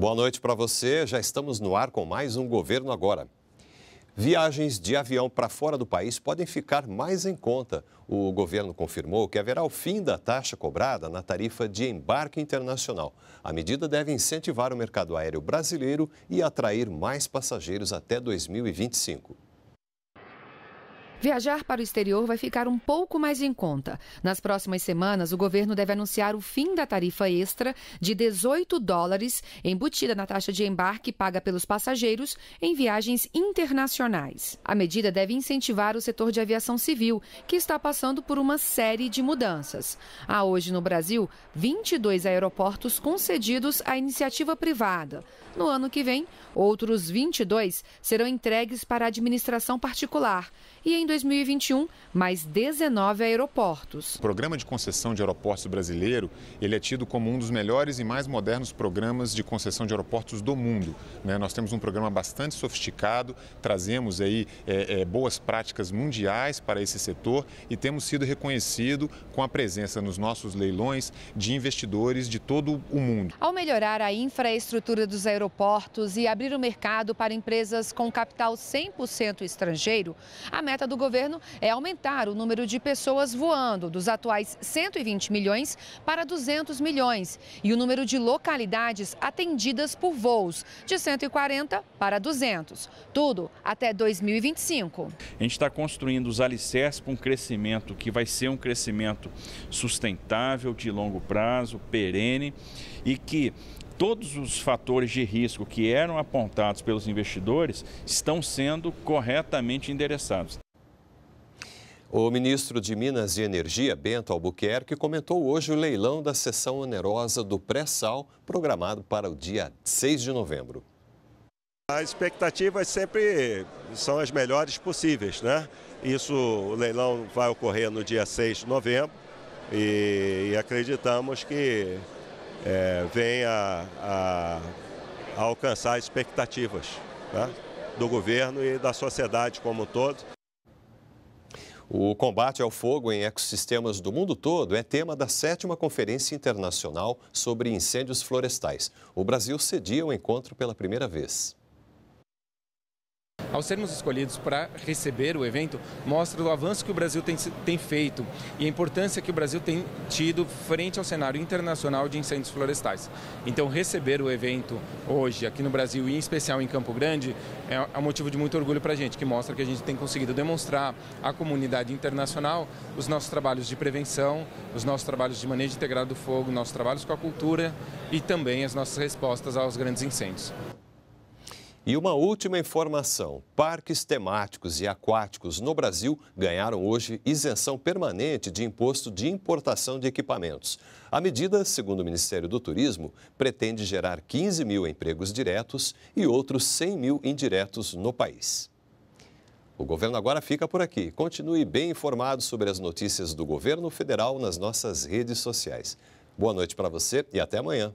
Boa noite para você. Já estamos no ar com mais um Governo Agora. Viagens de avião para fora do país podem ficar mais em conta. O governo confirmou que haverá o fim da taxa cobrada na tarifa de embarque internacional. A medida deve incentivar o mercado aéreo brasileiro e atrair mais passageiros até 2025. Viajar para o exterior vai ficar um pouco mais em conta. Nas próximas semanas, o governo deve anunciar o fim da tarifa extra de 18 dólares embutida na taxa de embarque paga pelos passageiros em viagens internacionais. A medida deve incentivar o setor de aviação civil, que está passando por uma série de mudanças. Há hoje no Brasil 22 aeroportos concedidos à iniciativa privada. No ano que vem, outros 22 serão entregues para a administração particular. E em 2021, mais 19 aeroportos. O programa de concessão de aeroportos brasileiro, ele é tido como um dos melhores e mais modernos programas de concessão de aeroportos do mundo. Né? Nós temos um programa bastante sofisticado, trazemos aí é, é, boas práticas mundiais para esse setor e temos sido reconhecido com a presença nos nossos leilões de investidores de todo o mundo. Ao melhorar a infraestrutura dos aeroportos e abrir o mercado para empresas com capital 100% estrangeiro, a meta do governo é aumentar o número de pessoas voando dos atuais 120 milhões para 200 milhões e o número de localidades atendidas por voos de 140 para 200. Tudo até 2025. A gente está construindo os alicerces para um crescimento que vai ser um crescimento sustentável, de longo prazo, perene e que todos os fatores de risco que eram apontados pelos investidores estão sendo corretamente endereçados. O ministro de Minas e Energia, Bento Albuquerque, comentou hoje o leilão da sessão onerosa do pré-sal, programado para o dia 6 de novembro. As expectativas é sempre são as melhores possíveis, né? Isso, o leilão vai ocorrer no dia 6 de novembro e, e acreditamos que é, venha a, a alcançar expectativas né? do governo e da sociedade como um todo. O combate ao fogo em ecossistemas do mundo todo é tema da sétima Conferência Internacional sobre Incêndios Florestais. O Brasil cedia o encontro pela primeira vez. Ao sermos escolhidos para receber o evento, mostra o avanço que o Brasil tem, tem, feito e a importância que o Brasil tem tido frente ao cenário internacional de incêndios florestais. Então, receber o evento hoje aqui no Brasil e em especial em Campo Grande é, é um motivo de muito orgulho para a gente, que mostra que a gente tem conseguido demonstrar à comunidade internacional os nossos trabalhos de prevenção, os nossos trabalhos de manejo integrado do fogo, nossos trabalhos com a cultura e também as nossas respostas aos grandes incêndios. E uma última informação: parques temáticos e aquáticos no Brasil ganharam hoje isenção permanente de imposto de importação de equipamentos. A medida, segundo o Ministério do Turismo, pretende gerar 15 mil empregos diretos e outros 100 mil indiretos no país. O governo agora fica por aqui. Continue bem informado sobre as notícias do governo federal nas nossas redes sociais. Boa noite para você e até amanhã.